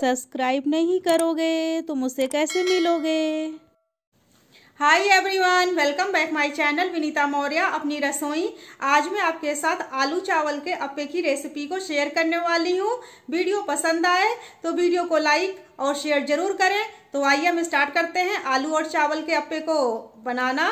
subscribe नहीं करोगे तो मुझसे कैसे मिलोगे hi everyone welcome back my channel Vinita Maurya अपनी रसोई आज मैं आपके साथ आलू चावल के अप्पे की रेसिपी को शेयर करने वाली हूँ वीडियो पसंद आए तो वीडियो को लाइक और शेयर जरूर करें तो आइए हम स्टार्ट करते हैं आलू और चावल के अप्पे को बनाना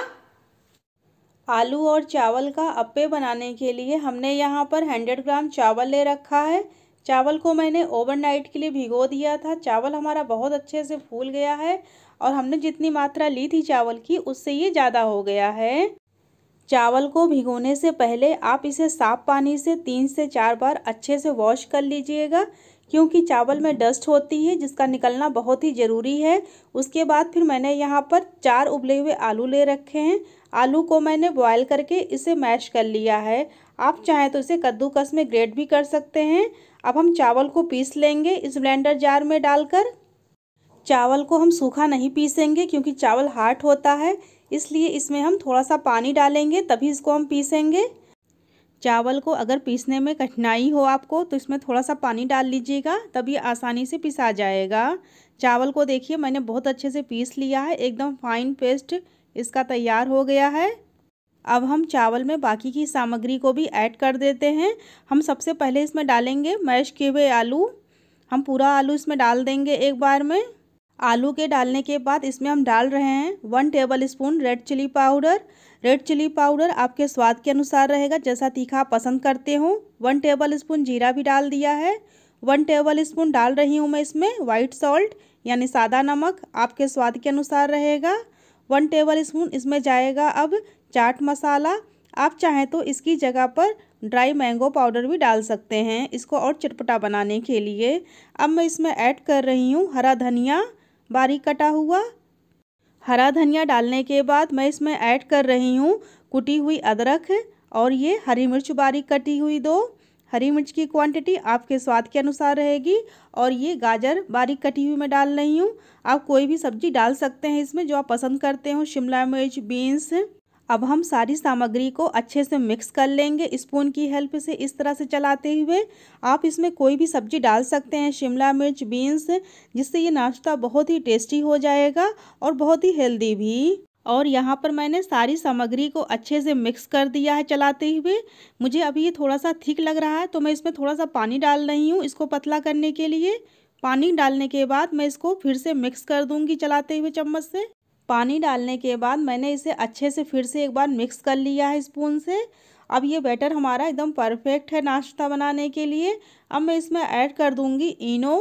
आलू और चावल का अप्पे बनाने के लिए हमने यहाँ पर हंड्रेड ग्राम चावल ले रखा है चावल को मैंने ओवरनाइट के लिए भिगो दिया था चावल हमारा बहुत अच्छे से फूल गया है और हमने जितनी मात्रा ली थी चावल की उससे ये ज़्यादा हो गया है चावल को भिगोने से पहले आप इसे साफ पानी से तीन से चार बार अच्छे से वॉश कर लीजिएगा क्योंकि चावल में डस्ट होती है जिसका निकलना बहुत ही ज़रूरी है उसके बाद फिर मैंने यहाँ पर चार उबले हुए आलू ले रखे हैं आलू को मैंने बॉयल करके इसे मैश कर लिया है आप चाहें तो इसे कद्दूकस में ग्रेट भी कर सकते हैं अब हम चावल को पीस लेंगे इस ब्लेंडर जार में डालकर चावल को हम सूखा नहीं पीसेंगे क्योंकि चावल हार्ड होता है इसलिए इसमें हम थोड़ा सा पानी डालेंगे तभी इसको हम पीसेंगे चावल को अगर पीसने में कठिनाई हो आपको तो इसमें थोड़ा सा पानी डाल लीजिएगा तभी आसानी से पिसा जाएगा चावल को देखिए मैंने बहुत अच्छे से पीस लिया है एकदम फाइन पेस्ट इसका तैयार हो गया है अब हम चावल में बाकी की सामग्री को भी ऐड कर देते हैं हम सबसे पहले इसमें डालेंगे मैश किए हुए आलू हम पूरा आलू इसमें डाल देंगे एक बार में आलू के डालने के बाद इसमें हम डाल रहे हैं one tablespoon red chilli powder red chilli powder आपके स्वाद के अनुसार रहेगा जैसा तीखा पसंद करते हो वन टेबल स्पून जीरा भी डाल दिया है वन टेबल स्पून डाल रही हूँ मैं इसमें वाइट सॉल्ट यानी सादा नमक आपके स्वाद के अनुसार रहेगा वन टेबल स्पून इसमें जाएगा अब चाट मसाला आप चाहें तो इसकी जगह पर ड्राई मैंगो पाउडर भी डाल सकते हैं इसको और चटपटा बनाने के लिए अब मैं इसमें ऐड कर रही हूँ हरा धनिया बारीक कटा हुआ हरा धनिया डालने के बाद मैं इसमें ऐड कर रही हूँ कुटी हुई अदरक और ये हरी मिर्च बारीक कटी हुई दो हरी मिर्च की क्वांटिटी आपके स्वाद के अनुसार रहेगी और ये गाजर बारीक कटी हुई मैं डाल रही हूँ आप कोई भी सब्जी डाल सकते हैं इसमें जो आप पसंद करते हो शिमला मिर्च बीन्स अब हम सारी सामग्री को अच्छे से मिक्स कर लेंगे स्पून की हेल्प से इस तरह से चलाते हुए आप इसमें कोई भी सब्जी डाल सकते हैं शिमला मिर्च बीन्स जिससे ये नाश्ता बहुत ही टेस्टी हो जाएगा और बहुत ही हेल्दी भी और यहाँ पर मैंने सारी सामग्री को अच्छे से मिक्स कर दिया है चलाते हुए मुझे अभी ये थोड़ा सा थिक लग रहा है तो मैं इसमें थोड़ा सा पानी डाल रही हूँ इसको पतला करने के लिए पानी डालने के बाद मैं इसको फिर से मिक्स कर दूँगी चलाते हुए चम्मच से पानी डालने के बाद मैंने इसे अच्छे से फिर से एक बार मिक्स कर लिया है स्पून से अब ये बैटर हमारा एकदम परफेक्ट है नाश्ता बनाने के लिए अब मैं इसमें ऐड कर दूँगी इनो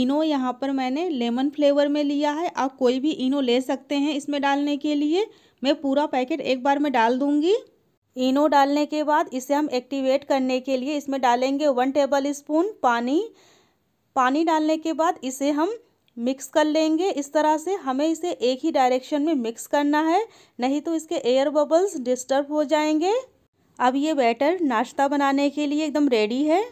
इनो यहाँ पर मैंने लेमन फ्लेवर में लिया है आप कोई भी इनो ले सकते हैं इसमें डालने के लिए मैं पूरा पैकेट एक बार में डाल दूँगी इनो डालने के बाद इसे हम एक्टिवेट करने के लिए इसमें डालेंगे वन टेबल स्पून पानी पानी डालने के बाद इसे हम मिक्स कर लेंगे इस तरह से हमें इसे एक ही डायरेक्शन में मिक्स करना है नहीं तो इसके एयर बबल्स डिस्टर्ब हो जाएंगे अब ये बैटर नाश्ता बनाने के लिए एकदम रेडी है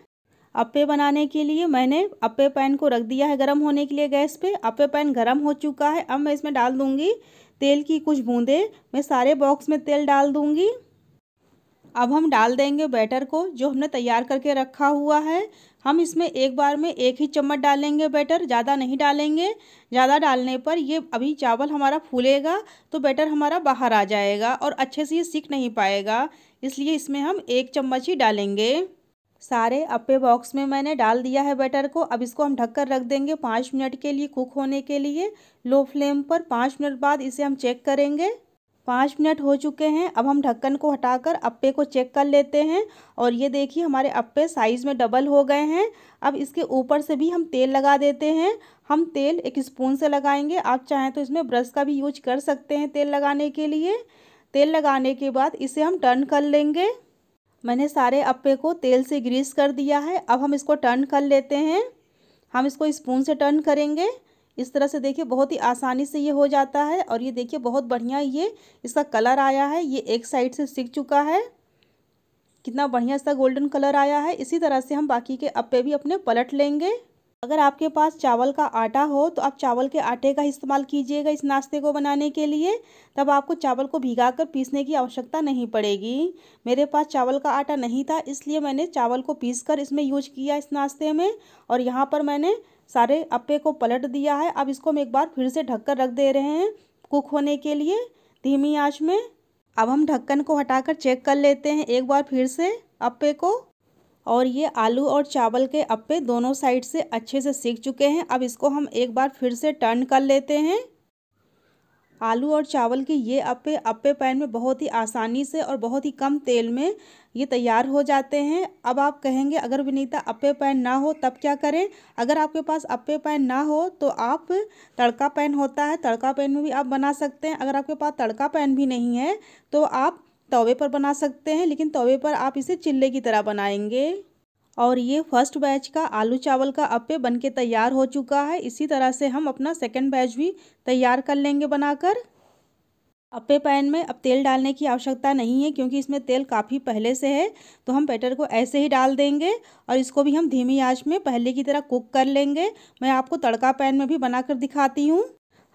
अप्पे बनाने के लिए मैंने अप्पे पैन को रख दिया है गर्म होने के लिए गैस पे अप्पे पैन गर्म हो चुका है अब मैं इसमें डाल दूँगी तेल की कुछ बूंदे मैं सारे बॉक्स में तेल डाल दूँगी अब हम डाल देंगे बैटर को जो हमने तैयार करके रखा हुआ है हम इसमें एक बार में एक ही चम्मच डालेंगे बैटर ज़्यादा नहीं डालेंगे ज़्यादा डालने पर ये अभी चावल हमारा फूलेगा तो बैटर हमारा बाहर आ जाएगा और अच्छे से ये सीख नहीं पाएगा इसलिए इसमें हम एक चम्मच ही डालेंगे सारे अप्पे बॉक्स में मैंने डाल दिया है बैटर को अब इसको हम ढककर रख देंगे पाँच मिनट के लिए कुक होने के लिए लो फ्लेम पर पाँच मिनट बाद इसे हम चेक करेंगे पाँच मिनट हो चुके हैं अब हम ढक्कन को हटाकर अप्पे को चेक कर लेते हैं और ये देखिए हमारे अप्पे साइज़ में डबल हो गए हैं अब इसके ऊपर से भी हम तेल लगा देते हैं हम तेल एक स्पून से लगाएंगे आप चाहें तो इसमें ब्रश का भी यूज कर सकते हैं तेल लगाने के लिए तेल लगाने के बाद इसे हम टर्न कर लेंगे मैंने सारे अप्पे को तेल से ग्रीस कर दिया है अब हम इसको टर्न कर लेते हैं हम इसको स्पून से टर्न करेंगे इस तरह से देखिए बहुत ही आसानी से ये हो जाता है और ये देखिए बहुत बढ़िया ये इसका कलर आया है ये एक साइड से सीख चुका है कितना बढ़िया इसका गोल्डन कलर आया है इसी तरह से हम बाकी के अपे भी अपने पलट लेंगे अगर आपके पास चावल का आटा हो तो आप चावल के आटे का इस्तेमाल कीजिएगा इस नाश्ते को बनाने के लिए तब आपको चावल को भिगा कर पीसने की आवश्यकता नहीं पड़ेगी मेरे पास चावल का आटा नहीं था इसलिए मैंने चावल को पीस कर इसमें यूज किया इस नाश्ते में और यहाँ पर मैंने सारे अप्पे को पलट दिया है अब इसको हम एक बार फिर से ढककर रख दे रहे हैं कुक होने के लिए धीमी आंच में अब हम ढक्कन को हटाकर चेक कर लेते हैं एक बार फिर से अप्पे को और ये आलू और चावल के अप्पे दोनों साइड से अच्छे से सीख चुके हैं अब इसको हम एक बार फिर से टर्न कर लेते हैं आलू और चावल के ये अपे अपे पैन में बहुत ही आसानी से और बहुत ही कम तेल में ये तैयार हो जाते हैं अब आप कहेंगे अगर विनीता अपे पैन ना हो तब क्या करें अगर आपके पास अपे पैन ना हो तो आप तड़का पैन होता है तड़का पैन में भी आप बना सकते हैं अगर आपके पास तड़का पैन भी नहीं है तो आप तवे पर बना सकते हैं लेकिन तवे पर आप इसे चिल्ले की तरह बनाएंगे और ये फर्स्ट बैच का आलू चावल का अप्पे बन के तैयार हो चुका है इसी तरह से हम अपना सेकेंड बैच भी तैयार कर लेंगे बनाकर अप्पे पैन में अब तेल डालने की आवश्यकता नहीं है क्योंकि इसमें तेल काफ़ी पहले से है तो हम बैटर को ऐसे ही डाल देंगे और इसको भी हम धीमी आंच में पहले की तरह कुक कर लेंगे मैं आपको तड़का पैन में भी बनाकर दिखाती हूँ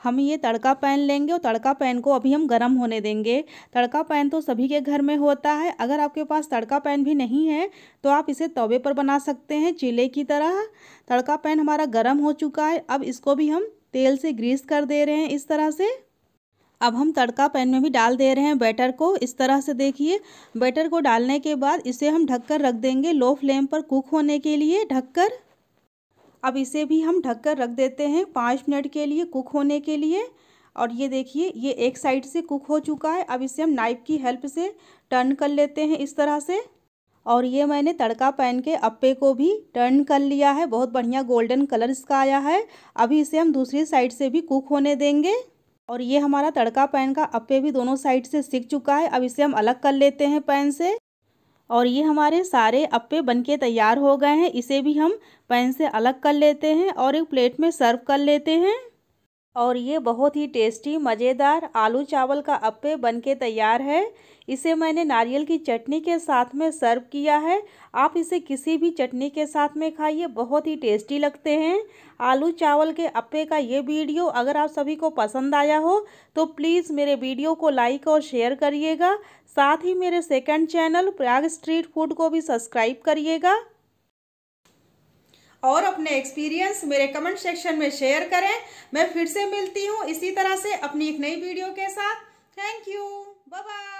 हम ये तड़का पैन लेंगे और तड़का पैन को अभी हम गर्म होने देंगे तड़का पैन तो सभी के घर में होता है अगर आपके पास तड़का पैन भी नहीं है तो आप इसे तवे पर बना सकते हैं चिले की तरह तड़का पैन हमारा गर्म हो चुका है अब इसको भी हम तेल से ग्रीस कर दे रहे हैं इस तरह से अब हम तड़का पैन में भी डाल दे रहे हैं बैटर को इस तरह से देखिए बैटर को डालने के बाद इसे हम ढककर रख देंगे लो फ्लेम पर कुक होने के लिए ढककर अब इसे भी हम ढक कर रख देते हैं पाँच मिनट के लिए कुक होने के लिए और ये देखिए ये एक साइड से कुक हो चुका है अब इसे हम नाइफ़ की हेल्प से टर्न कर लेते हैं इस तरह से और ये मैंने तड़का पहन के अप्पे को भी टर्न कर लिया है बहुत बढ़िया गोल्डन कलर इसका आया है अभी इसे हम दूसरी साइड से भी कुक होने देंगे और ये हमारा तड़का पैन का अप्पे भी दोनों साइड से सीख चुका है अब इसे हम अलग कर लेते हैं पैन से और ये हमारे सारे अप्पे बनके तैयार हो गए हैं इसे भी हम पैन से अलग कर लेते हैं और एक प्लेट में सर्व कर लेते हैं और ये बहुत ही टेस्टी मज़ेदार आलू चावल का अप्पे बनके तैयार है इसे मैंने नारियल की चटनी के साथ में सर्व किया है आप इसे किसी भी चटनी के साथ में खाइए बहुत ही टेस्टी लगते हैं आलू चावल के अप्पे का ये वीडियो अगर आप सभी को पसंद आया हो तो प्लीज़ मेरे वीडियो को लाइक और शेयर करिएगा साथ ही मेरे second channel Prayag street food को भी सब्सक्राइब करिएगा और अपने एक्सपीरियंस मेरे कमेंट सेक्शन में शेयर करें मैं फिर से मिलती हूँ इसी तरह से अपनी एक नई वीडियो के साथ थैंक यू बाय